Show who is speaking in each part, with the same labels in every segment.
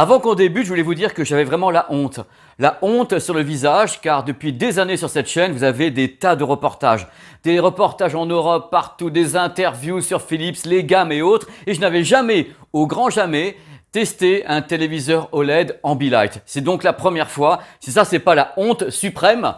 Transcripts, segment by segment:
Speaker 1: Avant qu'on débute, je voulais vous dire que j'avais vraiment la honte. La honte sur le visage, car depuis des années sur cette chaîne, vous avez des tas de reportages. Des reportages en Europe, partout, des interviews sur Philips, les gammes et autres. Et je n'avais jamais, au grand jamais, testé un téléviseur OLED Ambilight. C'est donc la première fois. Si ça, c'est pas la honte suprême.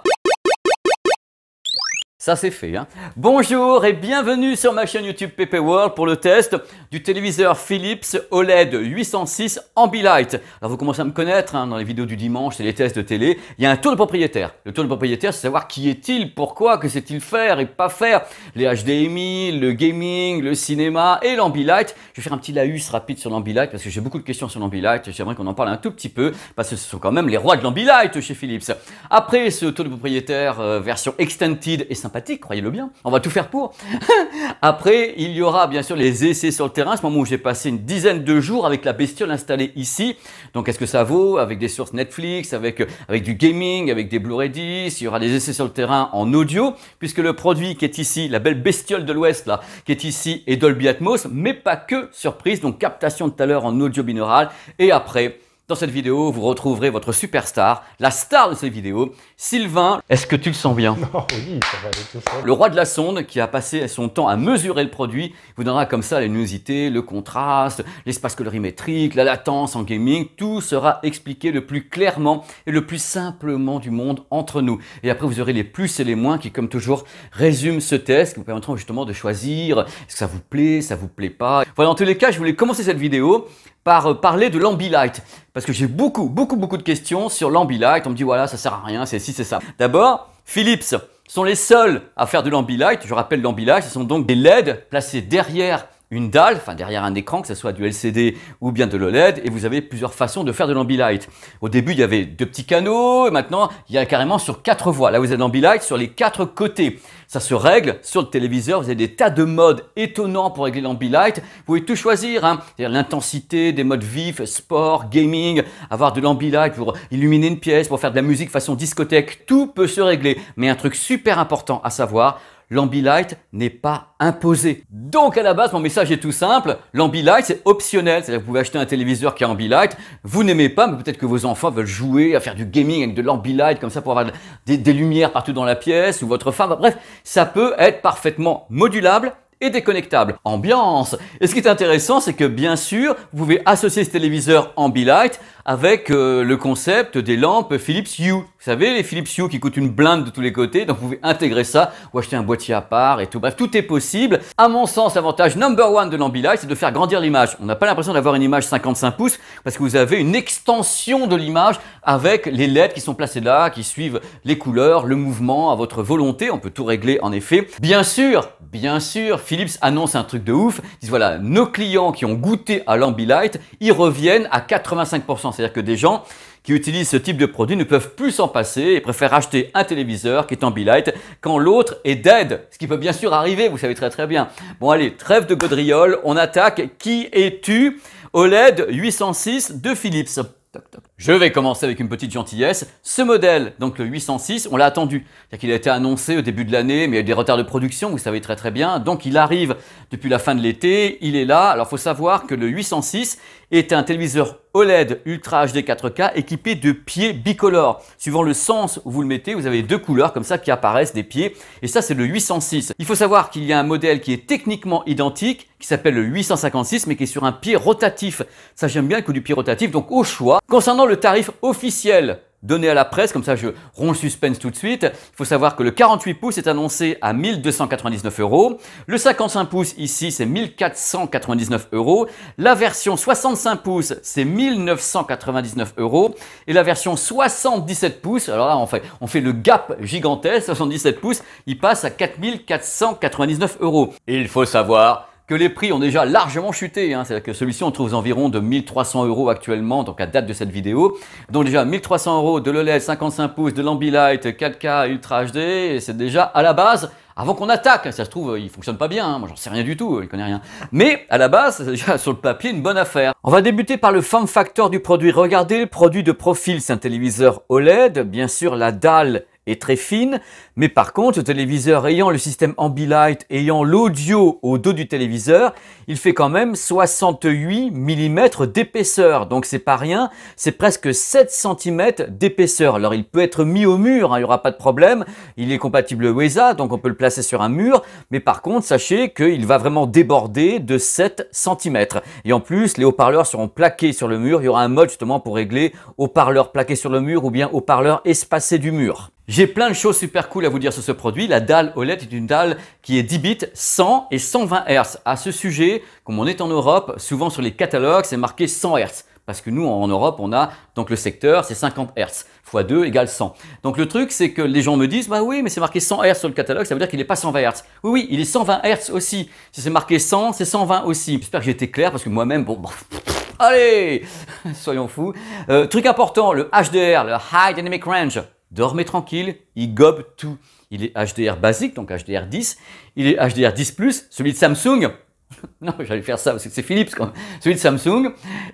Speaker 1: Ça c'est fait. Hein. Bonjour et bienvenue sur ma chaîne YouTube PP World pour le test du téléviseur Philips OLED 806 Ambilight. Alors vous commencez à me connaître hein, dans les vidéos du dimanche c'est les tests de télé. Il y a un tour de propriétaire. Le tour de propriétaire, c'est savoir qui est-il, pourquoi, que sait-il faire et pas faire. Les HDMI, le gaming, le cinéma et l'Ambilight. Je vais faire un petit laus rapide sur l'Ambilight parce que j'ai beaucoup de questions sur l'Ambilight. J'aimerais qu'on en parle un tout petit peu parce que ce sont quand même les rois de l'Ambilight chez Philips. Après ce tour de propriétaire euh, version extended et simple sympathique, croyez-le bien. On va tout faire pour. Après, il y aura bien sûr les essais sur le terrain. Ce moment où j'ai passé une dizaine de jours avec la bestiole installée ici. Donc, est-ce que ça vaut Avec des sources Netflix, avec, euh, avec du gaming, avec des Blu-ray 10. Il y aura des essais sur le terrain en audio, puisque le produit qui est ici, la belle bestiole de l'Ouest, là, qui est ici, est Dolby Atmos, mais pas que, surprise. Donc, captation tout à l'heure en audio binaural. Et après, dans cette vidéo, vous retrouverez votre superstar, la star de cette vidéo, Sylvain. Est-ce que tu le sens bien oui, ça va tout ça. Le roi de la sonde, qui a passé son temps à mesurer le produit, vous donnera comme ça la luminosité, le contraste, l'espace colorimétrique, la latence en gaming. Tout sera expliqué le plus clairement et le plus simplement du monde entre nous. Et après, vous aurez les plus et les moins qui, comme toujours, résument ce test, qui vous permettront justement de choisir est-ce que ça vous plaît, ça vous plaît pas. Voilà, dans tous les cas, je voulais commencer cette vidéo par euh, parler de l'ambilight. Parce que j'ai beaucoup, beaucoup, beaucoup de questions sur l'ambilight. On me dit, voilà, ça sert à rien, c'est si, c'est ça. D'abord, Philips sont les seuls à faire de l'ambilight. Je rappelle l'ambilight, ce sont donc des LED placés derrière une dalle, enfin derrière un écran, que ce soit du LCD ou bien de l'OLED, et vous avez plusieurs façons de faire de l'ambilight. Au début, il y avait deux petits canaux, et maintenant, il y a carrément sur quatre voies. Là, vous avez l'ambilight sur les quatre côtés. Ça se règle sur le téléviseur, vous avez des tas de modes étonnants pour régler l'ambilight. Vous pouvez tout choisir, hein. l'intensité, des modes vifs, sport, gaming, avoir de l'ambilight pour illuminer une pièce, pour faire de la musique façon discothèque, tout peut se régler. Mais un truc super important à savoir, l'ambilight n'est pas imposé. Donc à la base, mon message est tout simple, l'ambilight c'est optionnel, c'est-à-dire que vous pouvez acheter un téléviseur qui a ambilight, vous n'aimez pas, mais peut-être que vos enfants veulent jouer, à faire du gaming avec de l'ambilight, comme ça pour avoir des, lumières partout dans la pièce, ou votre femme, bref, ça peut être parfaitement modulable et déconnectable. Ambiance Et ce qui est intéressant, c'est que bien sûr, vous pouvez associer ce téléviseur Ambilight avec euh, le concept des lampes Philips Hue. Vous savez, les Philips Hue qui coûtent une blinde de tous les côtés, donc vous pouvez intégrer ça ou acheter un boîtier à part et tout. Bref, tout est possible. À mon sens, l'avantage number one de l'Ambilight, c'est de faire grandir l'image. On n'a pas l'impression d'avoir une image 55 pouces parce que vous avez une extension de l'image avec les LED qui sont placées là, qui suivent les couleurs, le mouvement à votre volonté. On peut tout régler en effet. Bien sûr, bien sûr, Philips annonce un truc de ouf. Ils disent voilà, nos clients qui ont goûté à l'Ambilight, ils reviennent à 85% c'est-à-dire que des gens qui utilisent ce type de produit ne peuvent plus s'en passer et préfèrent acheter un téléviseur qui est en bilight quand l'autre est dead. Ce qui peut bien sûr arriver, vous savez très très bien. Bon allez, trêve de gaudriole, on attaque. Qui es-tu OLED 806 de Philips. Toc, toc, je vais commencer avec une petite gentillesse. Ce modèle, donc le 806, on l'a attendu. cest à qu'il a été annoncé au début de l'année, mais il y a eu des retards de production, vous savez très très bien. Donc il arrive depuis la fin de l'été, il est là. Alors faut savoir que le 806 est un téléviseur OLED Ultra HD 4K équipé de pieds bicolores. Suivant le sens où vous le mettez, vous avez deux couleurs comme ça qui apparaissent des pieds. Et ça, c'est le 806. Il faut savoir qu'il y a un modèle qui est techniquement identique, qui s'appelle le 856, mais qui est sur un pied rotatif. Ça, j'aime bien le coup du pied rotatif, donc au choix. Concernant le tarif officiel donné à la presse, comme ça je romps le suspense tout de suite. Il faut savoir que le 48 pouces est annoncé à 1299 euros, le 55 pouces ici c'est 1499 euros, la version 65 pouces c'est 1999 euros et la version 77 pouces, alors là on fait, on fait le gap gigantesque, 77 pouces, il passe à 4499 euros. Et il faut savoir que les prix ont déjà largement chuté. Hein. C'est-à-dire que celui-ci, on trouve environ de 1300 euros actuellement, donc à date de cette vidéo. Donc déjà 1300 euros de l'OLED 55 pouces, de l'Ambilight 4K Ultra HD, c'est déjà à la base avant qu'on attaque. Ça se trouve, il fonctionne pas bien, hein. moi j'en sais rien du tout, il connaît rien. Mais à la base, c'est déjà sur le papier une bonne affaire. On va débuter par le form factor du produit. Regardez le produit de profil, c'est un téléviseur OLED, bien sûr la dalle et très fine, mais par contre, le téléviseur ayant le système Ambilight, ayant l'audio au dos du téléviseur, il fait quand même 68 mm d'épaisseur, donc c'est pas rien, c'est presque 7 cm d'épaisseur. Alors il peut être mis au mur, hein, il n'y aura pas de problème, il est compatible WESA, donc on peut le placer sur un mur, mais par contre, sachez qu'il va vraiment déborder de 7 cm. Et en plus, les haut-parleurs seront plaqués sur le mur, il y aura un mode justement pour régler haut parleurs plaqués sur le mur ou bien haut parleurs espacés du mur. J'ai plein de choses super cool à vous dire sur ce produit. La dalle OLED est une dalle qui est 10 bits, 100 et 120 Hz. À ce sujet, comme on est en Europe, souvent sur les catalogues, c'est marqué 100 Hz. Parce que nous, en Europe, on a donc le secteur, c'est 50 Hz. x 2 égale 100. Donc le truc, c'est que les gens me disent, bah oui, mais c'est marqué 100 Hz sur le catalogue, ça veut dire qu'il n'est pas 120 Hz. Oui, oui, il est 120 Hz aussi. Si c'est marqué 100, c'est 120 aussi. J'espère que j'ai été clair, parce que moi-même, bon, allez, soyons fous. Euh, truc important, le HDR, le High Dynamic Range. Dormez tranquille, il gobe tout. Il est HDR basique, donc HDR 10. Il est HDR 10+, celui de Samsung. non, j'allais faire ça parce que c'est Philips quand même. Celui de Samsung.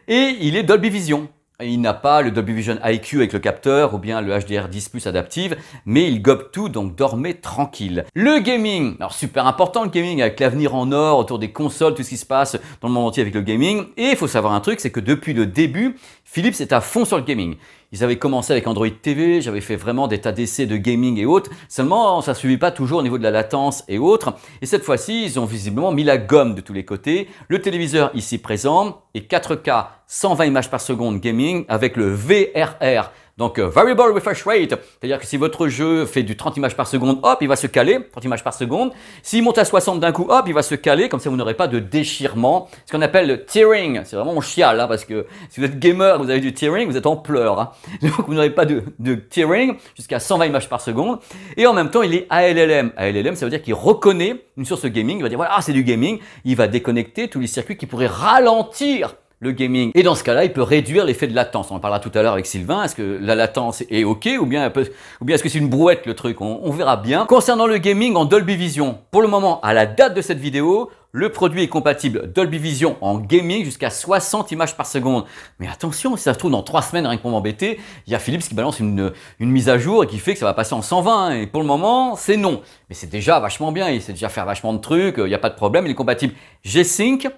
Speaker 1: Et il est Dolby Vision. Il n'a pas le Dolby Vision IQ avec le capteur ou bien le HDR10 Plus adaptive, mais il gobe tout, donc dormez tranquille. Le gaming, alors super important le gaming avec l'avenir en or autour des consoles, tout ce qui se passe dans le monde entier avec le gaming. Et il faut savoir un truc, c'est que depuis le début, Philips est à fond sur le gaming. Ils avaient commencé avec Android TV, j'avais fait vraiment des tas d'essais de gaming et autres, seulement ça ne suivit pas toujours au niveau de la latence et autres. Et cette fois-ci, ils ont visiblement mis la gomme de tous les côtés. Le téléviseur ici présent est 4K 120 images par seconde gaming avec le VRR donc, euh, variable refresh rate, c'est-à-dire que si votre jeu fait du 30 images par seconde, hop, il va se caler, 30 images par seconde. S'il monte à 60 d'un coup, hop, il va se caler, comme ça vous n'aurez pas de déchirement. Ce qu'on appelle le tearing, c'est vraiment on chiale, hein, parce que si vous êtes gamer, vous avez du tearing, vous êtes en pleurs. Hein. Donc, vous n'aurez pas de, tearing jusqu'à 120 images par seconde. Et en même temps, il est ALLM. ALLM, ça veut dire qu'il reconnaît une source gaming, il va dire, voilà, ah, c'est du gaming, il va déconnecter tous les circuits qui pourraient ralentir le gaming. Et dans ce cas-là, il peut réduire l'effet de latence. On en parlera tout à l'heure avec Sylvain. Est-ce que la latence est OK ou bien, ou bien est-ce que c'est une brouette le truc on, verra bien. Concernant le gaming en Dolby Vision, pour le moment, à la date de cette vidéo, le produit est compatible Dolby Vision en gaming jusqu'à 60 images par seconde. Mais attention, si ça se trouve dans 3 semaines, rien que pour m'embêter, il y a Philips qui balance une, mise à jour et qui fait que ça va passer en 120. Hein. et pour le moment, c'est non. Mais c'est déjà vachement bien, il sait déjà faire vachement de trucs, il n'y a pas de problème, il est compatible G-Sync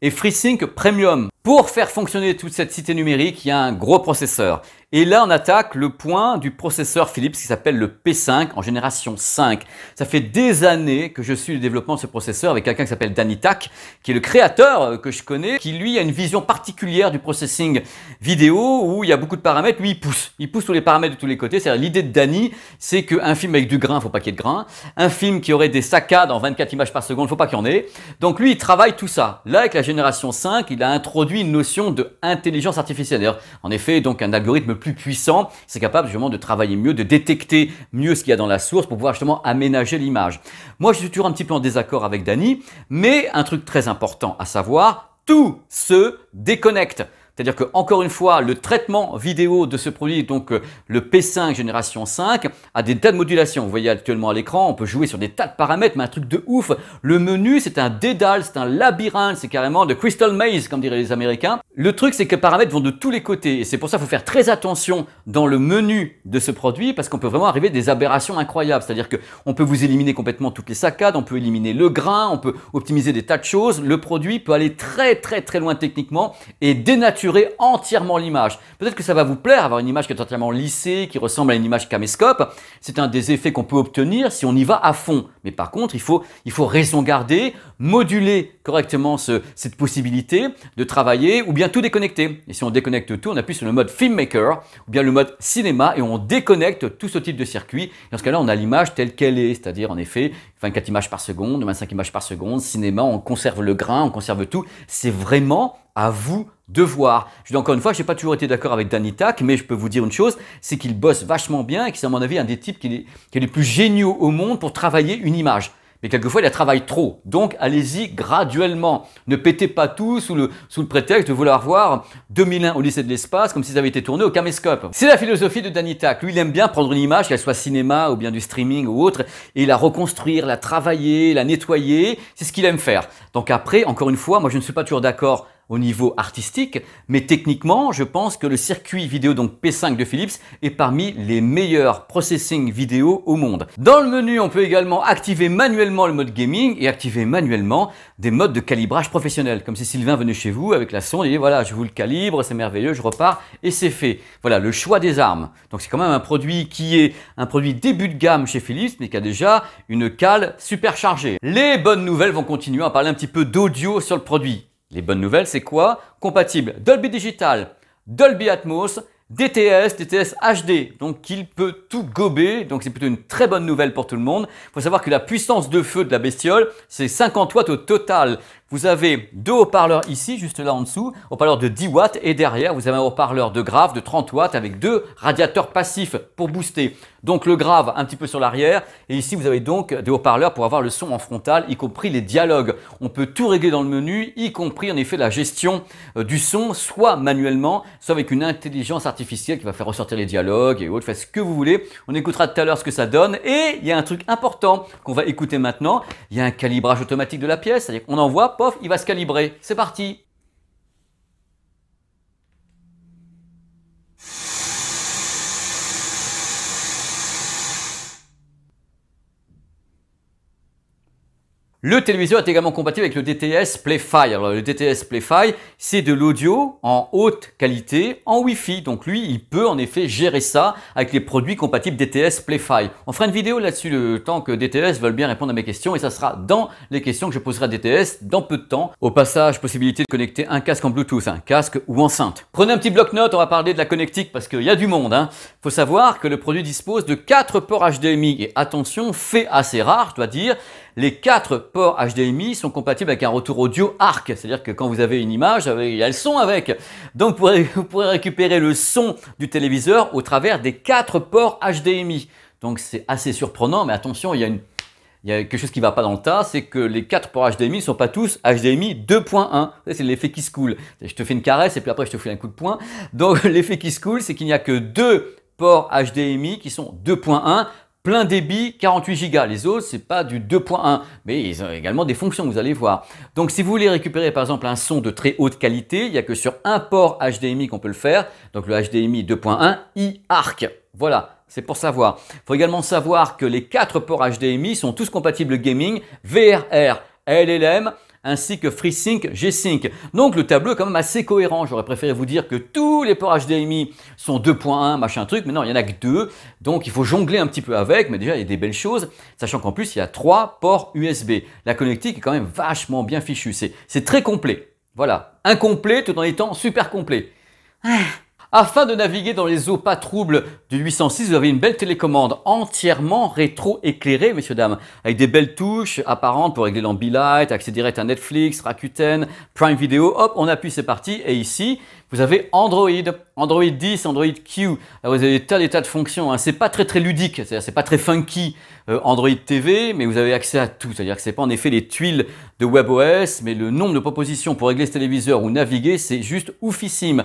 Speaker 1: et FreeSync Premium. Pour faire fonctionner toute cette cité numérique, il y a un gros processeur. Et là, on attaque le point du processeur Philips qui s'appelle le P5 en génération 5. Ça fait des années que je suis le développement de ce processeur avec quelqu'un qui s'appelle Danny Tak, qui est le créateur euh, que je connais, qui lui a une vision particulière du processing vidéo où il y a beaucoup de paramètres. Lui, il pousse. Il pousse tous les paramètres de tous les côtés. C'est-à-dire, l'idée de Danny, c'est qu'un film avec du grain, faut pas qu'il y ait de grain. Un film qui aurait des saccades en 24 images par seconde, il ne faut pas qu'il y en ait. Donc lui, il travaille tout ça. Là, avec la génération 5, il a introduit une notion de intelligence artificielle. en effet, donc un algorithme plus puissant, c'est capable justement de travailler mieux, de détecter mieux ce qu'il y a dans la source pour pouvoir justement aménager l'image. Moi, je suis toujours un petit peu en désaccord avec Dany, mais un truc très important à savoir, tout se déconnecte. C'est-à-dire que, encore une fois, le traitement vidéo de ce produit, donc euh, le P5 génération 5, a des tas de modulations. Vous voyez actuellement à l'écran, on peut jouer sur des tas de paramètres, mais un truc de ouf. Le menu, c'est un dédale, c'est un labyrinthe, c'est carrément de crystal maze, comme diraient les Américains. Le truc, c'est que les paramètres vont de tous les côtés. Et c'est pour ça qu'il faut faire très attention dans le menu de ce produit, parce qu'on peut vraiment arriver à des aberrations incroyables. C'est-à-dire qu'on peut vous éliminer complètement toutes les saccades, on peut éliminer le grain, on peut optimiser des tas de choses. Le produit peut aller très très très loin techniquement et dénaturer entièrement l'image. Peut-être que ça va vous plaire, avoir une image qui est entièrement lissée, qui ressemble à une image caméscope. C'est un des effets qu'on peut obtenir si on y va à fond. Mais par contre, il faut, il faut raison garder, moduler correctement cette possibilité de travailler ou bien tout déconnecter. Et si on déconnecte tout, on appuie sur le mode filmmaker ou bien le mode cinéma et on déconnecte tout ce type de circuit. Et dans ce cas-là, on a l'image telle qu'elle est, c'est-à-dire en effet 24 images par seconde, 25 images par seconde, cinéma, on conserve le grain, on conserve tout. C'est vraiment à vous devoir. Je dis encore une fois, je n'ai pas toujours été d'accord avec Danny Tack, mais je peux vous dire une chose, c'est qu'il bosse vachement bien et que c'est à mon avis un des types qui est, qui les plus géniaux au monde pour travailler une image. Mais quelquefois, il la travaille trop. Donc, allez-y graduellement. Ne pétez pas tout sous le, sous le prétexte de vouloir voir 2001 au lycée de l'espace comme si ça avait été tourné au caméscope. C'est la philosophie de Danny Tack. Lui, il aime bien prendre une image, qu'elle soit cinéma ou bien du streaming ou autre, et la reconstruire, la travailler, la nettoyer. C'est ce qu'il aime faire. Donc après, encore une fois, moi, je ne suis pas toujours d'accord au niveau artistique, mais techniquement, je pense que le circuit vidéo donc P5 de Philips est parmi les meilleurs processing vidéo au monde. Dans le menu, on peut également activer manuellement le mode gaming et activer manuellement des modes de calibrage professionnel, comme si Sylvain venait chez vous avec la sonde et voilà, je vous le calibre, c'est merveilleux, je repars et c'est fait. Voilà, le choix des armes. Donc c'est quand même un produit qui est un produit début de gamme chez Philips, mais qui a déjà une cale super chargée. Les bonnes nouvelles vont continuer à parler un petit peu d'audio sur le produit. Les bonnes nouvelles, c'est quoi Compatible Dolby Digital, Dolby Atmos, DTS, DTS HD, donc il peut tout gober, donc c'est plutôt une très bonne nouvelle pour tout le monde. Il faut savoir que la puissance de feu de la bestiole, c'est 50 watts au total, vous avez deux haut-parleurs ici, juste là en dessous, haut-parleur de 10 watts, et derrière, vous avez un haut-parleur de grave de 30 watts avec deux radiateurs passifs pour booster. Donc le grave un petit peu sur l'arrière, et ici, vous avez donc des haut-parleurs pour avoir le son en frontal, y compris les dialogues. On peut tout régler dans le menu, y compris en effet la gestion euh, du son, soit manuellement, soit avec une intelligence artificielle qui va faire ressortir les dialogues et autres, faites ce que vous voulez. On écoutera tout à l'heure ce que ça donne, et il y a un truc important qu'on va écouter maintenant, il y a un calibrage automatique de la pièce, c'est-à-dire qu'on envoie il va se calibrer. C'est parti Le téléviseur est également compatible avec le DTS PlayFi. Alors le DTS PlayFi, c'est de l'audio en haute qualité en Wi-Fi. Donc lui, il peut en effet gérer ça avec les produits compatibles DTS PlayFi. On fera une vidéo là-dessus le temps que DTS veulent bien répondre à mes questions et ça sera dans les questions que je poserai à DTS dans peu de temps. Au passage, possibilité de connecter un casque en Bluetooth, un casque ou enceinte. Prenez un petit bloc-notes, on va parler de la connectique parce qu'il y a du monde. Hein. Faut savoir que le produit dispose de 4 ports HDMI et attention, fait assez rare, je dois dire, les quatre ports HDMI sont compatibles avec un retour audio ARC, c'est-à-dire que quand vous avez une image, euh, il y a le son avec. Donc vous pourrez récupérer le son du téléviseur au travers des quatre ports HDMI. Donc c'est assez surprenant, mais attention, il y a quelque chose qui ne va pas dans le tas, c'est que les quatre ports HDMI ne sont pas tous HDMI 2.1. C'est l'effet qui se coule. Je te fais une caresse et puis après je te fais un coup de poing. Donc l'effet qui se coule, c'est qu'il n'y a que deux ports HDMI qui sont 2.1 plein débit 48 gigas. Les autres, c'est pas du 2.1, mais ils ont également des fonctions, vous allez voir. Donc si vous voulez récupérer par exemple un son de très haute qualité, il n'y a que sur un port HDMI qu'on peut le faire. Donc le HDMI 2.1 iArc. Voilà, c'est pour savoir. Il faut également savoir que les quatre ports HDMI sont tous compatibles gaming, VRR, LLM, ainsi que FreeSync G-Sync. Donc le tableau est quand même assez cohérent. J'aurais préféré vous dire que tous les ports HDMI sont 2.1, machin truc, mais non, il n'y en a que deux. Donc il faut jongler un petit peu avec, mais déjà il y a des belles choses, sachant qu'en plus il y a trois ports USB. La connectique est quand même vachement bien fichue, c'est très complet. Voilà, incomplet tout en étant super complet. Ah. Afin de naviguer dans les eaux pas troubles du 806, vous avez une belle télécommande entièrement rétro-éclairée, messieurs, dames, avec des belles touches apparentes pour régler l'ambilight, accès direct à Netflix, Rakuten, Prime Video. Hop, on appuie, c'est parti. Et ici, vous avez Android, Android 10, Android Q. vous avez tel tas, tas de fonctions. Hein. C'est pas très, très ludique, cest pas très funky euh, Android TV, mais vous avez accès à tout. C'est-à-dire que c'est pas en effet les tuiles de WebOS, mais le nombre de propositions pour régler ce téléviseur ou naviguer, c'est juste oufissime.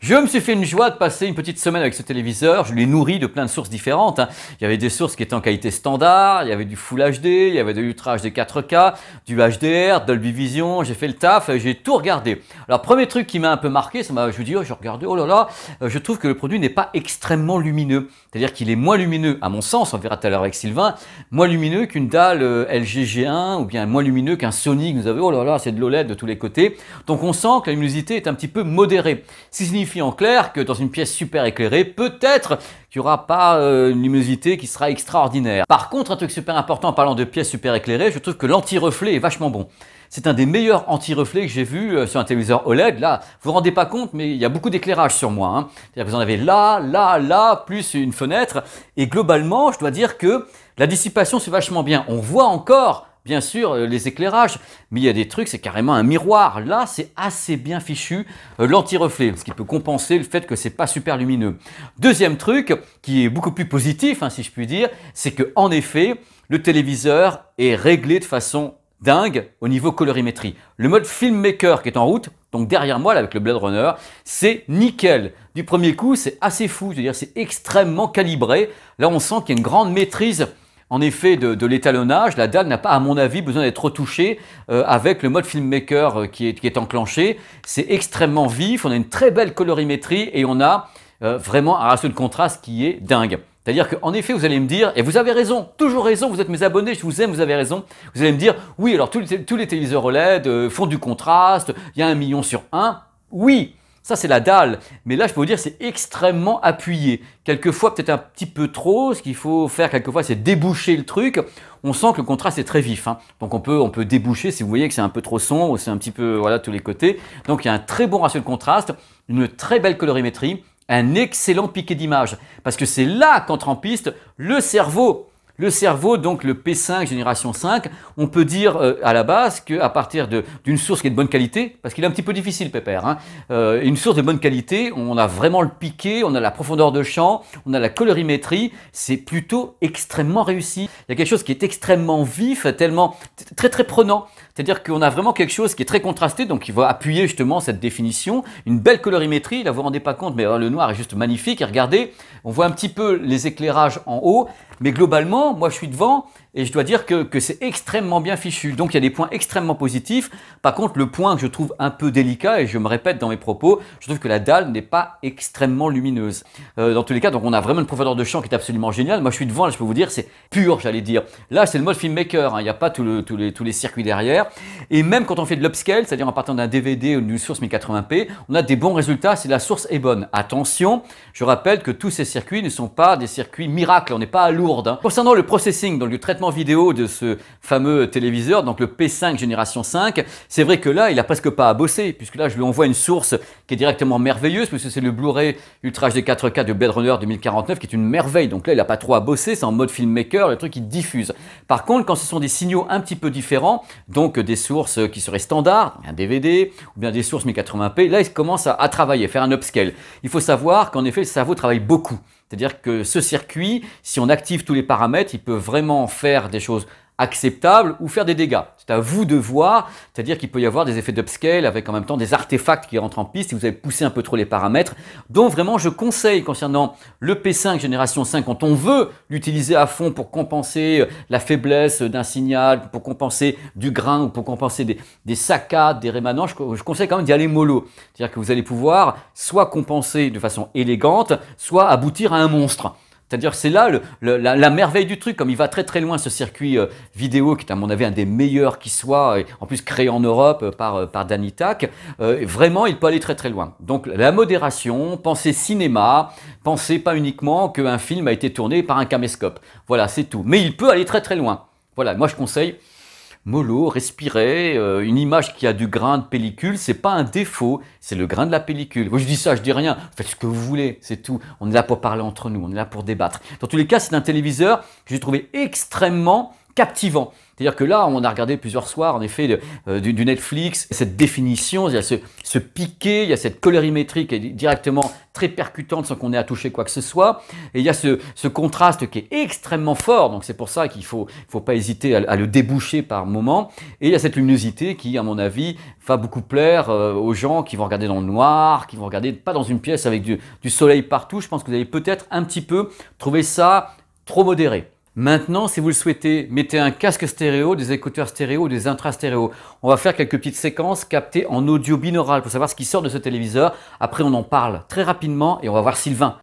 Speaker 1: Je me suis fait une joie de passer une petite semaine avec ce téléviseur. Je l'ai nourri de plein de sources différentes. Hein. Il y avait des sources qui étaient en qualité standard, il y avait du Full HD, il y avait de l'Ultra HD 4K, du HDR, Dolby Vision. J'ai fait le taf, j'ai tout regardé. Alors, premier truc qui m'a un peu marqué, ça m'a, je vous dis, oh, je regardais, oh là là, euh, je trouve que le produit n'est pas extrêmement lumineux. C'est-à-dire qu'il est moins lumineux, à mon sens, on verra tout à l'heure avec Sylvain, moins lumineux qu'une dalle euh, lgg 1 ou bien moins lumineux qu'un Sony que nous avons. Oh là là, c'est de l'OLED de tous les côtés. Donc on sent que la luminosité est un petit peu modérée. Ce qui signifie en clair que dans une pièce super éclairée, peut-être qu'il n'y aura pas euh, une luminosité qui sera extraordinaire. Par contre, un truc super important en parlant de pièces super éclairées, je trouve que l'anti-reflet est vachement bon. C'est un des meilleurs anti-reflets que j'ai vu euh, sur un téléviseur OLED. Là, vous vous rendez pas compte, mais il y a beaucoup d'éclairage sur moi. Hein. vous en avez là, là, là, plus une fenêtre. Et globalement, je dois dire que la dissipation, c'est vachement bien. On voit encore bien sûr euh, les éclairages, mais il y a des trucs, c'est carrément un miroir. Là, c'est assez bien fichu euh, l'anti-reflet, ce qui peut compenser le fait que ce c'est pas super lumineux. Deuxième truc, qui est beaucoup plus positif, hein, si je puis dire, c'est que en effet, le téléviseur est réglé de façon dingue au niveau colorimétrie. Le mode filmmaker qui est en route, donc derrière moi avec le Blade Runner, c'est nickel. Du premier coup, c'est assez fou, c'est-à-dire c'est extrêmement calibré. Là, on sent qu'il y a une grande maîtrise en effet de, l'étalonnage. La dalle n'a pas, à mon avis, besoin d'être retouchée euh, avec le mode filmmaker euh, qui, est, enclenché. C'est extrêmement vif, on a une très belle colorimétrie et on a euh, vraiment un ratio de contraste qui est dingue. C'est-à-dire qu'en effet, vous allez me dire, et vous avez raison, toujours raison, vous êtes mes abonnés, je vous aime, vous avez raison, vous allez me dire, oui, alors tous les, tous téléviseurs OLED euh, font du contraste, il y a un million sur un, oui, ça, c'est la dalle. Mais là, je peux vous dire, c'est extrêmement appuyé. Quelquefois, peut-être un petit peu trop. Ce qu'il faut faire quelquefois, c'est déboucher le truc. On sent que le contraste est très vif. Hein. Donc, on peut, on peut déboucher si vous voyez que c'est un peu trop sombre, c'est un petit peu, voilà, tous les côtés. Donc, il y a un très bon ratio de contraste, une très belle colorimétrie un excellent piqué d'image. Parce que c'est là qu'entre en piste le cerveau. Le cerveau, donc le P5 génération 5, on peut dire euh, à la base qu'à partir d'une source qui est de bonne qualité, parce qu'il est un petit peu difficile Pépère, hein. euh, une source de bonne qualité, on a vraiment le piqué, on a la profondeur de champ, on a la colorimétrie, c'est plutôt extrêmement réussi. Il y a quelque chose qui est extrêmement vif, tellement très très prenant. C'est-à-dire qu'on a vraiment quelque chose qui est très contrasté, donc qui va appuyer justement cette définition. Une belle colorimétrie, là vous ne vous rendez pas compte, mais euh, le noir est juste magnifique. Et regardez, on voit un petit peu les éclairages en haut mais globalement, moi je suis devant et je dois dire que, c'est extrêmement bien fichu. Donc il y a des points extrêmement positifs. Par contre, le point que je trouve un peu délicat, et je me répète dans mes propos, je trouve que la dalle n'est pas extrêmement lumineuse. Euh, dans tous les cas, donc on a vraiment une profondeur de champ qui est absolument géniale. Moi je suis devant, là, je peux vous dire, c'est pur, j'allais dire. Là, c'est le mode filmmaker, hein. il n'y a pas les, tous les circuits derrière. Et même quand on fait de l'upscale, c'est-à-dire en partant d'un DVD ou d'une source 1080p, on a des bons résultats si la source est bonne. Attention, je rappelle que tous ces circuits ne sont pas des circuits miracles, on n'est pas à l'eau Hein. Concernant le processing, donc le traitement vidéo de ce fameux téléviseur, donc le P5 génération 5, c'est vrai que là, il a presque pas à bosser, puisque là, je lui envoie une source qui est directement merveilleuse, puisque c'est le Blu-ray Ultra HD 4K de Blade Runner 2049, qui est une merveille. Donc là, il a pas trop à bosser, c'est en mode filmmaker, le truc qui diffuse. Par contre, quand ce sont des signaux un petit peu différents, donc des sources qui seraient standards, un DVD, ou bien des sources 1080p, là, il commence à, à travailler, faire un upscale. Il faut savoir qu'en effet, le cerveau travaille beaucoup. C'est-à-dire que ce circuit, si on active tous les paramètres, il peut vraiment faire des choses acceptable ou faire des dégâts. C'est à vous de voir, c'est-à-dire qu'il peut y avoir des effets d'upscale avec en même temps des artefacts qui rentrent en piste si vous avez poussé un peu trop les paramètres. Donc vraiment, je conseille concernant le P5 génération 5, quand on veut l'utiliser à fond pour compenser euh, la faiblesse d'un signal, pour compenser du grain ou pour compenser des, saccades, des rémanences, je, je conseille quand même d'y aller mollo. C'est-à-dire que vous allez pouvoir soit compenser de façon élégante, soit aboutir à un monstre. C'est-à-dire c'est là la, merveille du truc, comme il va très très loin ce circuit euh, vidéo qui est à mon avis un des meilleurs qui soit, et en plus créé en Europe euh, par, euh, par Danny Tack, vraiment il peut aller très très loin. Donc la modération, penser cinéma, penser pas uniquement qu'un film a été tourné par un caméscope. Voilà, c'est tout. Mais il peut aller très très loin. Voilà, moi je conseille mollo, respirer, euh, une image qui a du grain de pellicule, c'est pas un défaut, c'est le grain de la pellicule. Moi je dis ça, je dis rien, faites ce que vous voulez, c'est tout. On est là pour parler entre nous, on est là pour débattre. Dans tous les cas, c'est un téléviseur que j'ai trouvé extrêmement captivant. C'est-à-dire que là, on a regardé plusieurs soirs, en effet, euh, du, Netflix, cette définition, il y a ce, piqué, il y a cette colorimétrie qui est directement très percutante sans qu'on ait à toucher quoi que ce soit, et il y a ce, contraste qui est extrêmement fort, donc c'est pour ça qu'il ne faut, pas hésiter à, le déboucher par moment, et il y a cette luminosité qui, à mon avis, va beaucoup plaire euh, aux gens qui vont regarder dans le noir, qui vont regarder pas dans une pièce avec du soleil partout, je pense que vous allez peut-être un petit peu trouver ça trop modéré. Maintenant, si vous le souhaitez, mettez un casque stéréo, des écouteurs stéréo ou des intrastéréos. On va faire quelques petites séquences captées en audio binaural pour savoir ce qui sort de ce téléviseur. Après, on en parle très rapidement et on va voir Sylvain.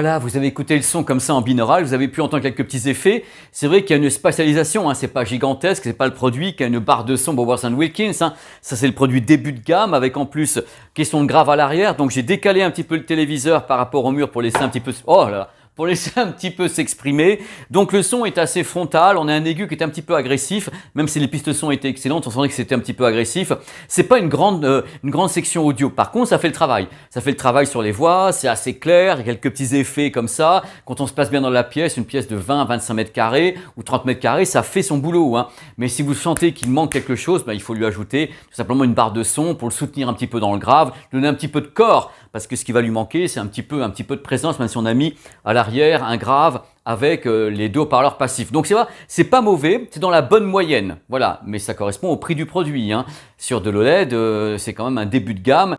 Speaker 1: voilà, vous avez écouté le son comme ça en binaural, vous avez pu entendre quelques petits effets. C'est vrai qu'il y a une spatialisation, hein, c'est pas gigantesque, c'est pas le produit qui a une barre de son Bowers Wilkins. Hein. Ça, c'est le produit début de gamme avec en plus question de grave à l'arrière. Donc j'ai décalé un petit peu le téléviseur par rapport au mur pour laisser un petit peu. Oh là là pour laisser un petit peu s'exprimer. Donc le son est assez frontal, on a un aigu qui est un petit peu agressif, même si les pistes son étaient excellentes, on sentait que c'était un petit peu agressif. C'est pas une grande, euh, une grande section audio. Par contre, ça fait le travail. Ça fait le travail sur les voix, c'est assez clair, il y a quelques petits effets comme ça. Quand on se place bien dans la pièce, une pièce de 20 à 25 mètres carrés ou 30 mètres carrés, ça fait son boulot. Hein. Mais si vous sentez qu'il manque quelque chose, ben, il faut lui ajouter tout simplement une barre de son pour le soutenir un petit peu dans le grave, donner un petit peu de corps parce que ce qui va lui manquer, c'est un petit peu, un petit peu de présence, même si on a mis à l'arrière un grave avec euh, les deux haut-parleurs passifs. Donc c'est pas, c'est pas mauvais, c'est dans la bonne moyenne, voilà. Mais ça correspond au prix du produit. Hein. Sur de l'OLED, euh, c'est quand même un début de gamme.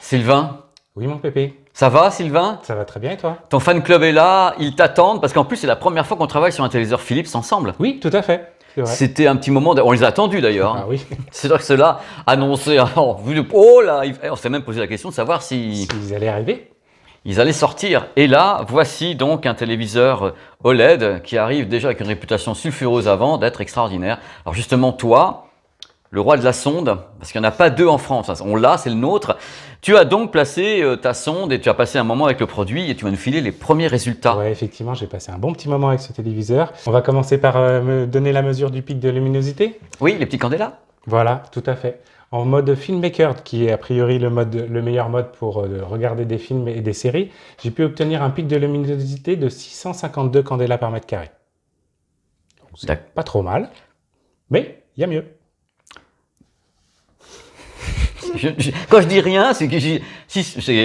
Speaker 1: Sylvain. Oui mon pépé. Ça va Sylvain Ça va très bien et toi Ton fan club est là, ils t'attendent parce qu'en plus c'est la première fois qu'on travaille sur un téléviseur Philips ensemble. Oui, tout à fait. C'était un petit moment, on les a attendus d'ailleurs. Hein. Ah, oui. C'est vrai que cela annonçait, oh là, eh, on s'est même posé la question de savoir si... S'ils allaient arriver ils allaient sortir. Et là, voici donc un téléviseur euh, OLED qui arrive déjà avec une réputation sulfureuse avant d'être extraordinaire. Alors justement, toi, le roi de la sonde, parce qu'il n'y en a pas deux en France, hein. on l'a, c'est le nôtre. Tu as donc placé euh, ta sonde et tu as passé un moment avec le produit et tu vas nous filer les premiers résultats. Oui, effectivement, j'ai passé un
Speaker 2: bon petit moment avec ce téléviseur. On va commencer par euh, me donner la mesure du pic de luminosité. Oui, les petits candélas. Voilà, tout à fait. En mode filmmaker, qui est a priori le, mode, le meilleur mode pour euh, regarder des films et des séries, j'ai pu obtenir un pic de luminosité de 652 candélas par mètre carré. C'est pas trop mal, mais il y a mieux
Speaker 1: quand je dis rien, c'est que j'ai...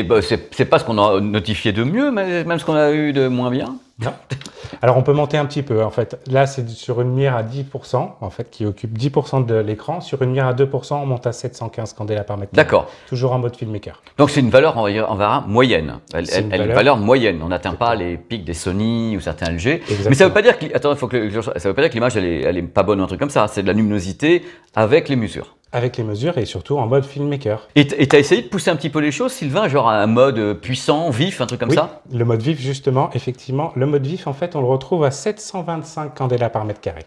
Speaker 1: Bah, c'est pas ce qu'on a notifié de mieux, mais même ce qu'on a eu de moins bien.
Speaker 2: Non. Alors on peut monter un petit peu en fait. Là c'est sur une mire à 10% en fait qui occupe 10% de l'écran. Sur une mire à 2% on monte à 715 candela par mètre. D'accord. Toujours en mode filmmaker.
Speaker 1: Donc c'est une valeur en va moyenne. Elle, est, une valeur... moyenne. On n'atteint pas les pics des Sony ou certains LG. Mais ça veut pas dire que que ça veut pas dire que l'image elle est, pas bonne ou un truc comme ça. C'est de la luminosité avec les mesures.
Speaker 2: Avec les mesures et surtout en mode filmmaker.
Speaker 1: Et tu as essayé de pousser un petit peu les choses Sylvain, genre un mode euh, puissant, vif, un truc comme ça
Speaker 2: Le mode vif, justement, effectivement. Le mode vif, en fait, on le retrouve à 725 candélas par mètre carré.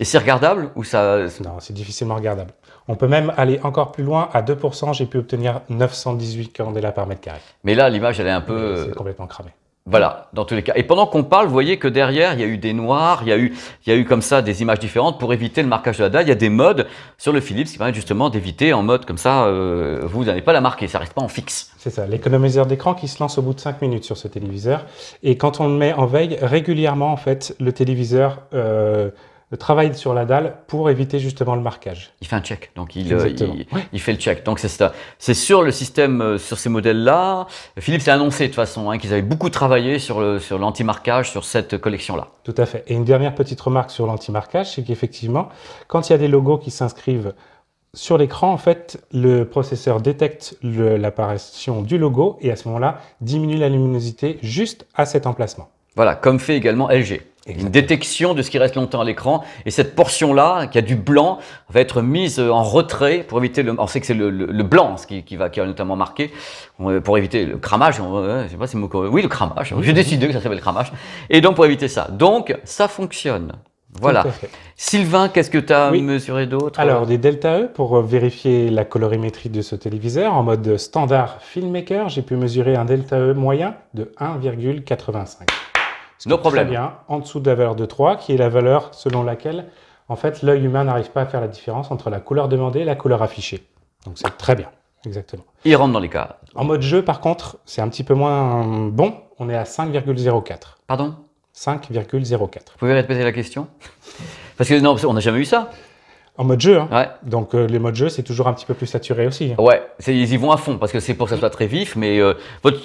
Speaker 2: Et c'est regardable ou ça Non, c'est difficilement regardable. On peut même aller encore plus loin. À 2%, j'ai pu obtenir 918 candélas par mètre carré.
Speaker 1: Mais là, l'image, elle est un peu. C'est euh, complètement cramé. Voilà, dans tous les cas. Et pendant qu'on parle, vous voyez que derrière, il y a eu des noirs, il y a eu, il y a eu comme ça des images différentes pour éviter le marquage de la dalle. Il y a des modes sur le Philips qui permettent justement d'éviter en mode comme ça, euh, vous n'allez pas la marquer, ça reste
Speaker 2: pas en fixe. C'est ça, l'économiseur d'écran qui se lance au bout de 5 minutes sur ce téléviseur. Et quand on le met en veille, régulièrement, en fait, le téléviseur euh, Travaille sur la dalle pour éviter justement le marquage.
Speaker 1: Il fait un check, donc il, euh, fait le check. Donc c'est sur le système, euh, sur ces modèles-là. Philippe s'est annoncé de toute façon hein, qu'ils avaient beaucoup travaillé sur l'anti-marquage, sur cette collection-là.
Speaker 2: Tout à fait. Et une dernière petite remarque sur l'anti-marquage, c'est qu'effectivement, quand il y a des logos qui s'inscrivent sur l'écran, en fait, le processeur détecte l'apparition du logo et à ce moment-là, diminue la luminosité juste à cet emplacement.
Speaker 1: Voilà, comme fait également LG une détection de ce qui reste longtemps à l'écran. Et cette portion-là, qui a du blanc, va être mise en retrait pour éviter le. On sait que c'est le, blanc ce qui, va, qui va notamment marquer, euh, pour éviter le cramage. Euh, je sais pas si mot. Oui, le cramage. J'ai décidé que ça s'appelle cramage. Et donc, pour éviter ça. Donc, ça fonctionne. Voilà. Sylvain, qu'est-ce que tu as mesuré d'autre Alors, des
Speaker 2: delta E pour euh, vérifier la colorimétrie de ce téléviseur. En mode standard filmmaker, j'ai pu mesurer un delta E moyen de 1,85
Speaker 1: nos problèmes. Très bien,
Speaker 2: en dessous de la valeur de 3, qui est la valeur selon laquelle, en fait, l'œil humain n'arrive pas à faire la différence entre la couleur demandée et la couleur affichée. Donc c'est très bien, exactement.
Speaker 1: Il rentre dans les cas.
Speaker 2: En mode jeu, par contre, c'est un petit peu moins bon. On est à 5,04. Pardon 5,04. Vous
Speaker 1: pouvez répéter la question Parce que non, on n'a jamais eu ça.
Speaker 2: En mode jeu, hein. donc euh, les modes jeu, c'est toujours un petit peu plus saturé aussi.
Speaker 1: Hein. Ouais, ils y vont à fond parce que c'est pour que ça soit très vif, mais euh,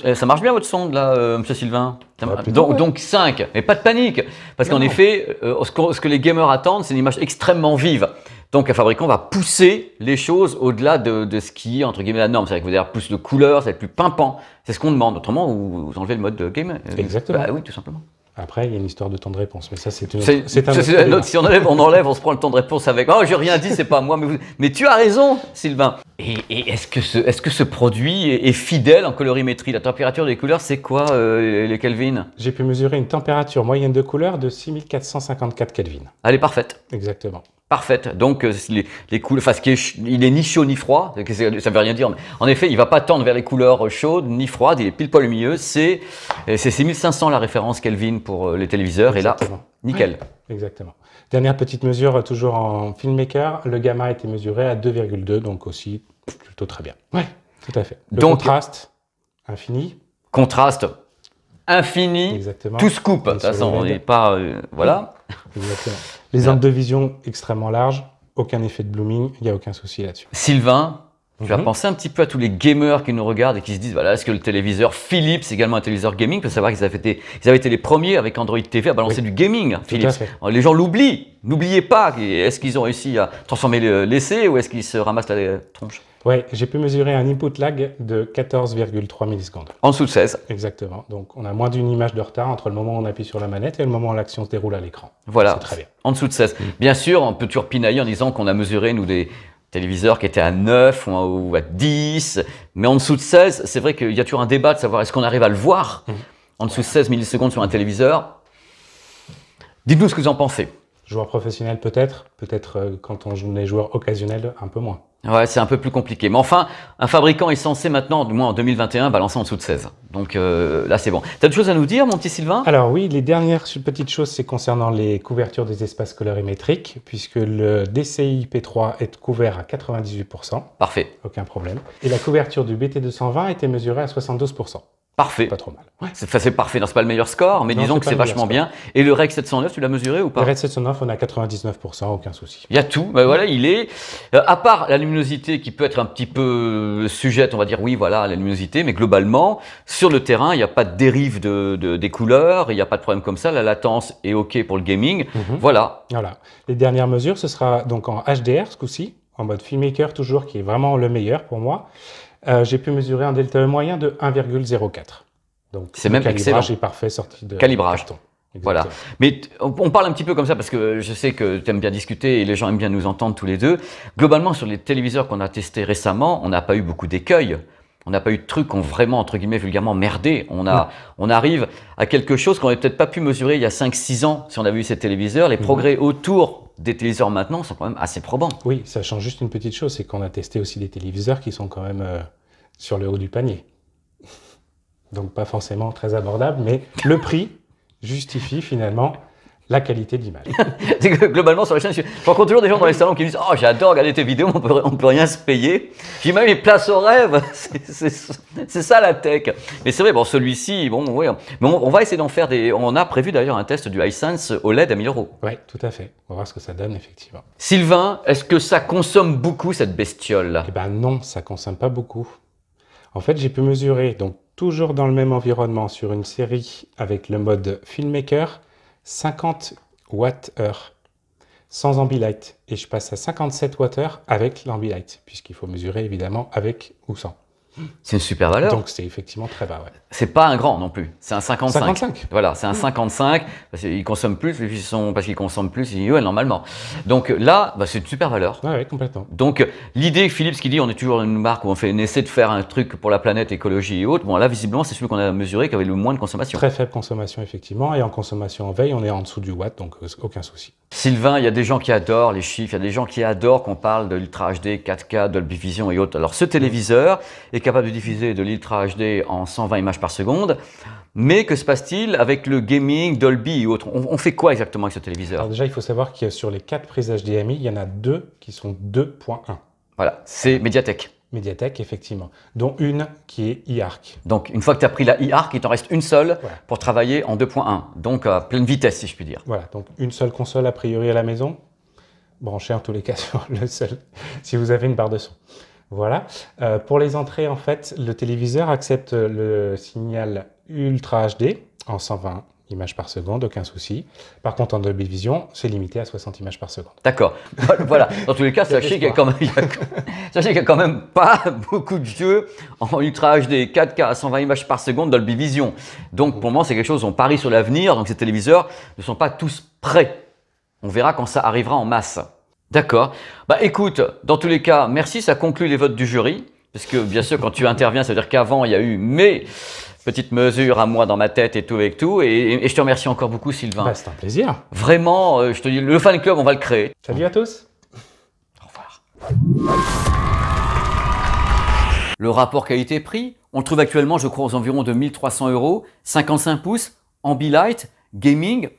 Speaker 1: euh, ça marche bien votre sonde là, Monsieur Sylvain. Bah, donc, donc 5, mais pas de panique, parce qu'en effet, ce que, les gamers attendent, c'est une image extrêmement vive. Donc un fabricant va pousser les choses au-delà de, ce qui est entre guillemets la norme. C'est-à-dire que vous plus de couleurs, ça être plus pimpant. C'est ce qu'on demande. Autrement, vous, enlevez le mode de game. Exactement. Bah oui, tout simplement.
Speaker 2: Après, il y a une histoire de temps de réponse, mais ça, c'est une autre, c'est un Si on enlève, on enlève, on
Speaker 1: se prend le temps de réponse avec. Oh, j'ai rien dit, c'est pas moi, mais, mais tu as raison, Sylvain. Et, est-ce que, ce, produit est fidèle en colorimétrie La température des couleurs, c'est quoi euh, les Kelvin
Speaker 2: J'ai pu mesurer une température moyenne de couleur de 6454 Kelvin.
Speaker 1: Elle est parfaite. Exactement. Parfaite. Donc, euh, les, couleurs, enfin, ce il est ni chaud ni froid, ça ne veut rien dire. en effet, il ne va pas tendre vers les couleurs euh, chaudes ni froides, il est pile poil au milieu. C'est 6500 la référence Kelvin pour les téléviseurs, et là, nickel.
Speaker 2: Exactement. Dernière petite mesure, toujours en filmmaker, le gamma a été mesuré à 2,2, donc aussi plutôt très bien. Ouais,
Speaker 1: tout à fait. Le contraste infini. Contraste infini. Exactement. Tout se coupe. De toute façon, on n'est pas. Euh, voilà. Exactement.
Speaker 2: Les angles de vision extrêmement larges, aucun effet de blooming, il n'y a aucun souci là-dessus.
Speaker 1: Sylvain, tu mhm. vas penser un petit peu à tous les gamers qui nous regardent et qui se disent voilà, est-ce que le téléviseur Philips, également un téléviseur gaming peut savoir qu'ils avaient, été, avaient été les premiers avec Android TV à balancer du gaming, hein, Philips. Oh, les gens l'oublient. N'oubliez pas, est-ce qu'ils ont réussi à transformer l'essai ou est-ce qu'ils se ramassent la tronche
Speaker 2: Oui, j'ai pu mesurer un input lag de 14,3 millisecondes. En dessous de 16. Exactement. Donc on a moins d'une image de retard entre le moment où on appuie sur la manette et le moment où l'action se déroule à l'écran.
Speaker 1: Voilà. très bien. En dessous de 16. Mm. Bien sûr, on peut turpinailler en disant qu'on a mesuré, nous, des, téléviseur qui était à 9 ou à 10, mais en dessous de 16, c'est vrai qu'il y a toujours un débat de savoir est-ce qu'on arrive à le voir en dessous de 16 millisecondes sur un téléviseur. Dites-nous ce que vous en pensez.
Speaker 2: Joueur professionnel peut-être, peut-être euh, quand on joue joueur joueurs occasionnels un peu moins.
Speaker 1: Ouais, c'est un peu plus compliqué. Mais enfin, un fabricant est censé maintenant, du moins en 2021, balancer en dessous de 16. Donc euh, là, c'est bon. T'as de choses à nous dire, mon
Speaker 2: petit Sylvain Alors oui, les dernières petites choses, c'est concernant les couvertures des espaces colorimétriques, puisque le DCI P3 est couvert à 98%. Parfait. Aucun problème. Et la couverture du BT220 était mesurée à 72%.
Speaker 1: Parfait. Pas trop mal. Ouais. C'est parfait, non, c'est pas le meilleur score, mais disons que c'est vachement bien. Et le REC 709, tu l'as mesuré ou pas Le REC
Speaker 2: 709, on a 99%, aucun souci.
Speaker 1: Il y a tout, ben voilà, il est. Euh, à part la luminosité qui peut être un petit peu euh, sujette, on va dire oui, voilà, la luminosité, mais globalement, sur le terrain, il n'y a pas de dérive de, de des couleurs, il n'y a pas de problème comme ça, la latence est OK pour le gaming. Mhm. Voilà.
Speaker 2: Voilà. Les dernières mesures, ce sera donc en HDR ce coup-ci, en mode filmmaker toujours, qui est vraiment le meilleur pour moi. Euh, j'ai pu mesurer un delta e moyen de 1,04. Donc, c'est même calibrage est parfait sorti de
Speaker 1: calibrage. Voilà. Mais on parle un petit peu comme ça parce que je sais que tu aimes bien discuter et les gens aiment bien nous entendre tous les deux. Globalement, sur les téléviseurs qu'on a testés récemment, on n'a pas eu beaucoup d'écueils. On n'a pas eu de trucs ont vraiment, entre guillemets, vulgairement merdé. On, a, on arrive à quelque chose qu'on n'avait peut-être pas pu mesurer il y a 5-6 ans si on avait eu ces téléviseurs. Les mhm. progrès autour des téléviseurs maintenant sont quand même assez probants.
Speaker 2: Oui, ça change juste une petite chose, c'est qu'on a testé aussi des téléviseurs qui sont quand même euh, sur le haut du panier. Donc pas forcément très abordable, mais le prix justifie finalement la qualité de l'image.
Speaker 1: globalement, sur la chaîne, je rencontre toujours des gens dans les salons qui disent Oh, j'adore regarder tes vidéos, mais on peut, peut rien se payer. J'ai même les places au rêve. C'est ça la tech. Mais c'est vrai, bon, celui-ci, bon, oui. Mais on, va essayer d'en faire des. On a prévu d'ailleurs un test du Hisense OLED à 1000 euros. Oui,
Speaker 2: tout à fait. On va voir ce que ça donne, effectivement.
Speaker 1: Sylvain, est-ce que ça consomme beaucoup cette bestiole eh ben non, ça consomme pas beaucoup.
Speaker 2: En fait, j'ai pu mesurer, donc toujours dans le même environnement, sur une série avec le mode Filmmaker 50 Wh heure sans Ambilight et je passe à 57 Wh avec avec l'Ambilight, puisqu'il faut mesurer évidemment avec ou
Speaker 1: sans. C'est une super valeur. Donc
Speaker 2: c'est effectivement très bas. Ouais.
Speaker 1: C'est pas un grand non plus. C'est un 55. Voilà, c'est un 55. Hmm. Parce qu'ils consomment plus, ils sont, parce qu'ils consomment plus, ils normalement. Donc là, bah, c'est une super valeur.
Speaker 2: Ouais, complètement.
Speaker 1: Donc l'idée, Philippe, ce qu'il dit, on est toujours une marque où on fait on de faire un truc pour la planète, écologie et autres. Bon là, visiblement, c'est celui qu'on a mesuré qui avait le moins de consommation. Très
Speaker 2: faible consommation, effectivement. Et en consommation en veille, on est en dessous du watt, donc euh, aucun souci.
Speaker 1: Sylvain, il y a des gens qui adorent les chiffres, il y a des gens qui adorent qu'on parle de l'Ultra HD, 4K, Dolby Vision et autres. Alors ce téléviseur est capable de diffuser de l'Ultra HD en 120 images par seconde. Mais que se passe-t-il avec le gaming, Dolby et autres on, fait quoi exactement avec ce téléviseur Alors
Speaker 2: déjà, il faut savoir qu'il a sur les quatre prises HDMI, il y en a deux qui sont 2.1.
Speaker 1: Voilà, c'est Mediatek
Speaker 2: médiathèque effectivement, dont une
Speaker 1: qui est IARC. Donc, une fois que tu as pris la IARC, il t'en reste une seule pour travailler en 2.1, donc à pleine vitesse, si je puis dire.
Speaker 2: Voilà, donc une seule console a priori à la maison, branchée en tous les cas sur le seul, si vous avez une barre de son. Voilà. Euh, pour les entrées, en fait, le téléviseur accepte le signal Ultra HD en 120 images par seconde, aucun souci. Par contre, en Dolby Vision, c'est limité à 60 images par seconde.
Speaker 1: D'accord. Voilà. Dans tous les cas, sachez qu'il n'y a quand même, pas beaucoup de jeux en Ultra HD 4K à 120 images par seconde Dolby Vision. Donc, pour moi, c'est quelque chose, on parie sur l'avenir. Donc, ces téléviseurs ne sont pas tous prêts. On verra quand ça arrivera en masse. D'accord. Bah, écoute, dans tous les cas, merci. Ça conclut les votes du jury. Parce que, bien sûr, quand tu interviens, ça veut dire qu'avant, il y a eu mais petite mesure à moi dans ma tête et tout avec tout. Et, je te remercie encore beaucoup, Sylvain. Bah, c'est un plaisir. Vraiment, euh, je te dis, le fan club, on va le créer. Salut
Speaker 2: à tous. Au revoir.
Speaker 1: Le rapport qualité-prix, on le trouve actuellement, je crois, aux environs de 1300 euros, 55 pouces, Ambilight, gaming.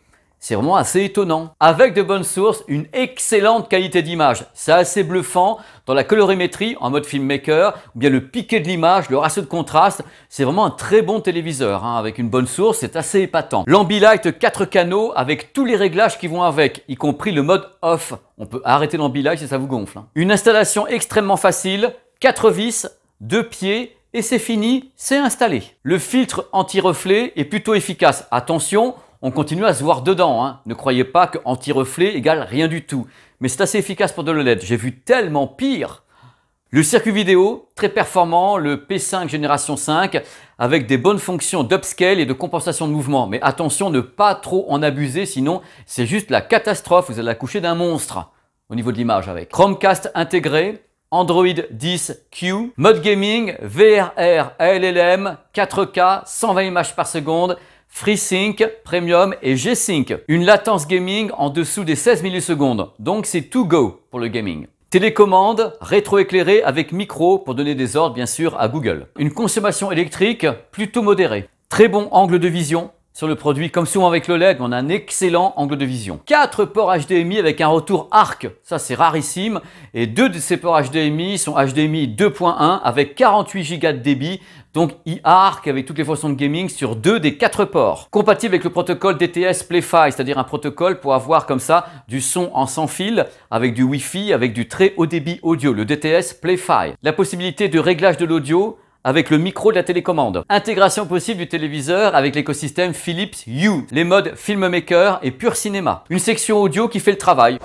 Speaker 1: C'est vraiment assez étonnant. Avec de bonnes sources, une excellente qualité d'image. C'est assez bluffant dans la colorimétrie en mode filmmaker, ou bien le piqué de l'image, le ratio de contraste. C'est vraiment un très bon téléviseur. Hein, avec une bonne source, c'est assez épatant. L'ambilight 4 canaux avec tous les réglages qui vont avec, y compris le mode off. On peut arrêter l'ambilight si ça vous gonfle. Hein. Une installation extrêmement facile, 4 vis, 2 pieds, et c'est fini, c'est installé. Le filtre anti-reflet est plutôt efficace. Attention, on continue à se voir dedans. Hein. Ne croyez pas que anti-reflet égale rien du tout. Mais c'est assez efficace pour de l'OLED. J'ai vu tellement pire. Le circuit vidéo, très performant, le P5 génération 5, avec des bonnes fonctions d'upscale et de compensation de mouvement. Mais attention, ne pas trop en abuser, sinon c'est juste la catastrophe, vous allez accoucher d'un monstre au niveau de l'image avec. Chromecast intégré, Android 10 Q, mode gaming, VRR, LLM, 4K, 120 images par seconde, FreeSync, Premium et G-Sync. Une latence gaming en dessous des 16 millisecondes, donc c'est to go pour le gaming. Télécommande, rétroéclairée avec micro pour donner des ordres bien sûr à Google. Une consommation électrique plutôt modérée. Très bon angle de vision sur le produit. Comme souvent avec le LED on a un excellent angle de vision. 4 ports HDMI avec un retour arc, ça c'est rarissime. Et deux de ces ports HDMI sont HDMI 2.1 avec 48 Go de débit, donc IARC avec toutes les fonctions de gaming sur deux des quatre ports. Compatible avec le protocole DTS PlayFi, cest c'est-à-dire un protocole pour avoir comme ça du son en sans fil, avec du Wi-Fi, avec du très haut débit audio, le DTS PlayFi. La possibilité de réglage de l'audio, avec le micro de la télécommande. Intégration possible du téléviseur avec l'écosystème Philips Hue, les modes Filmmaker et Pur Cinéma. Une section audio qui fait le travail.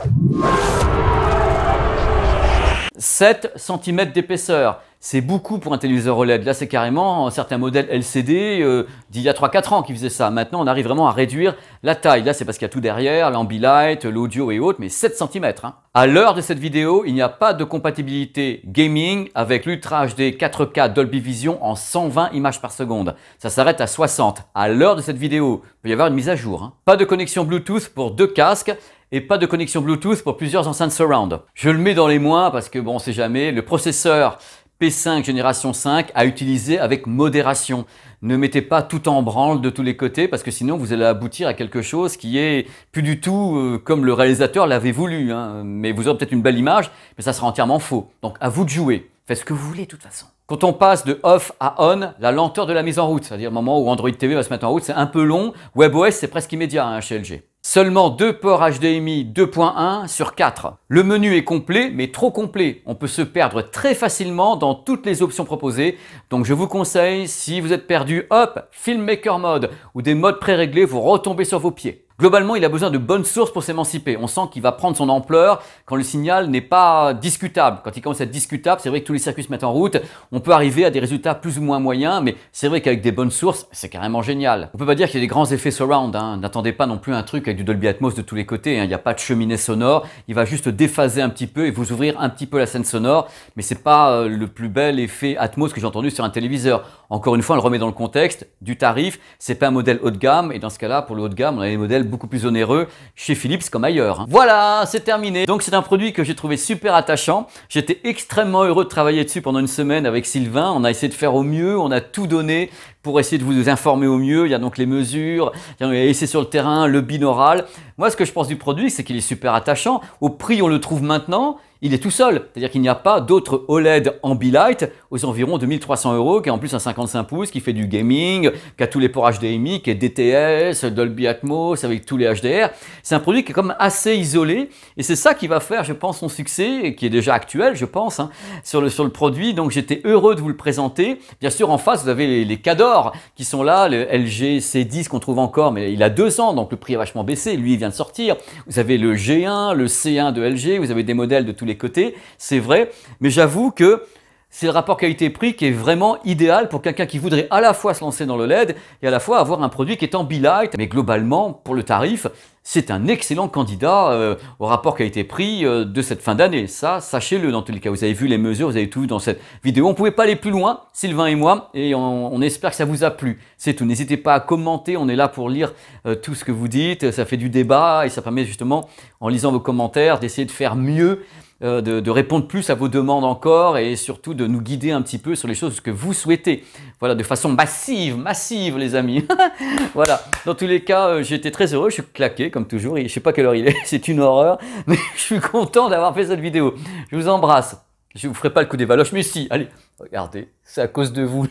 Speaker 1: 7 cm d'épaisseur c'est beaucoup pour un téléviseur OLED. Là, c'est carrément certains modèles LCD euh, d'il y a 3-4 ans qui faisaient ça. Maintenant, on arrive vraiment à réduire la taille. Là, c'est parce qu'il y a tout derrière, l'ambilight, l'audio et autres, mais 7 cm. Hein. À l'heure de cette vidéo, il n'y a pas de compatibilité gaming avec l'Ultra HD 4K Dolby Vision en 120 images par seconde. Ça s'arrête à 60. À l'heure de cette vidéo, il peut y avoir une mise à jour. Hein. Pas de connexion Bluetooth pour deux casques et pas de connexion Bluetooth pour plusieurs enceintes surround. Je le mets dans les moins parce que bon, on sait jamais. Le processeur P5 génération 5 à utiliser avec modération. Ne mettez pas tout en branle de tous les côtés parce que sinon vous allez aboutir à quelque chose qui est plus du tout euh, comme le réalisateur l'avait voulu. Hein. Mais vous aurez peut-être une belle image, mais ça sera entièrement faux. Donc à vous de jouer. Faites ce que vous voulez de toute façon. Quand on passe de off à on, la lenteur de la mise en route, c'est-à-dire le moment où Android TV va se mettre en route, c'est un peu long. WebOS, c'est presque immédiat hein, chez LG. Seulement deux ports HDMI 2.1 sur 4. Le menu est complet, mais trop complet. On peut se perdre très facilement dans toutes les options proposées. Donc je vous conseille, si vous êtes perdu, hop, Filmmaker Mode ou des modes pré-réglés, vous retombez sur vos pieds. Globalement, il a besoin de bonnes sources pour s'émanciper. On sent qu'il va prendre son ampleur quand le signal n'est pas discutable. Quand il commence à être discutable, c'est vrai que tous les circuits se mettent en route. On peut arriver à des résultats plus ou moins moyens, mais c'est vrai qu'avec des bonnes sources, c'est carrément génial. On peut pas dire qu'il y a des grands effets surround. Hein. N'attendez pas non plus un truc avec du Dolby Atmos de tous les côtés. Hein. Il n'y a pas de cheminée sonore. Il va juste déphaser un petit peu et vous ouvrir un petit peu la scène sonore. Mais c'est pas euh, le plus bel effet Atmos que j'ai entendu sur un téléviseur. Encore une fois, on le remet dans le contexte du tarif. C'est pas un modèle haut de gamme. Et dans ce cas-là, pour le haut de gamme, on a modèles beaucoup plus onéreux chez Philips comme ailleurs. Hein. Voilà, c'est terminé. Donc c'est un produit que j'ai trouvé super attachant. J'étais extrêmement heureux de travailler dessus pendant une semaine avec Sylvain. On a essayé de faire au mieux, on a tout donné pour essayer de vous informer au mieux. Il y a donc les mesures, il y sur le terrain, le binaural. Moi, ce que je pense du produit, c'est qu'il est super attachant. Au prix, on le trouve maintenant il est tout seul. C'est-à-dire qu'il n'y a pas d'autre OLED Ambilight aux environs de 1300 euros, qui est en plus un 55 pouces, qui fait du gaming, qui a tous les ports HDMI, qui est DTS, Dolby Atmos, avec tous les HDR. C'est un produit qui est comme assez isolé, et c'est ça qui va faire, je pense, son succès, et qui est déjà actuel, je pense, hein, sur, le, sur le produit. Donc j'étais heureux de vous le présenter. Bien sûr, en face, vous avez les, Cadors qui sont là, le LG C10 qu'on trouve encore, mais il a deux ans, donc le prix est vachement baissé. Lui, il vient de sortir. Vous avez le G1, le C1 de LG, vous avez des modèles de tous les côtés, c'est vrai, mais j'avoue que c'est le rapport qualité-prix qui est vraiment idéal pour quelqu'un qui voudrait à la fois se lancer dans le LED et à la fois avoir un produit qui est en be-light. Mais globalement, pour le tarif, c'est un excellent candidat euh, au rapport qualité-prix euh, de cette fin d'année. Ça, sachez-le dans tous les cas. Vous avez vu les mesures, vous avez tout vu dans cette vidéo. On ne pouvait pas aller plus loin, Sylvain et moi, et on, espère que ça vous a plu. C'est tout. N'hésitez pas à commenter. On est là pour lire euh, tout ce que vous dites. Ça fait du débat et ça permet justement, en lisant vos commentaires, d'essayer de faire mieux euh, de, répondre plus à vos demandes encore et surtout de nous guider un petit peu sur les choses que vous souhaitez. Voilà, de façon massive, massive les amis. voilà, dans tous les cas, euh, j'étais très heureux, je suis claqué comme toujours, je sais pas quelle heure il est, c'est une horreur, mais je suis content d'avoir fait cette vidéo. Je vous embrasse. Je vous ferai pas le coup des valoches, mais si, allez, regardez, c'est à cause de vous,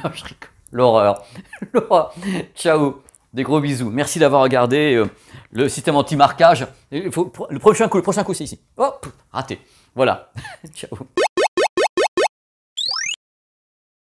Speaker 1: L'horreur. Ciao. Des gros bisous. Merci d'avoir regardé euh, le système anti-marquage. Le prochain coup, le prochain coup, c'est ici. Hop, raté. Voilà, ciao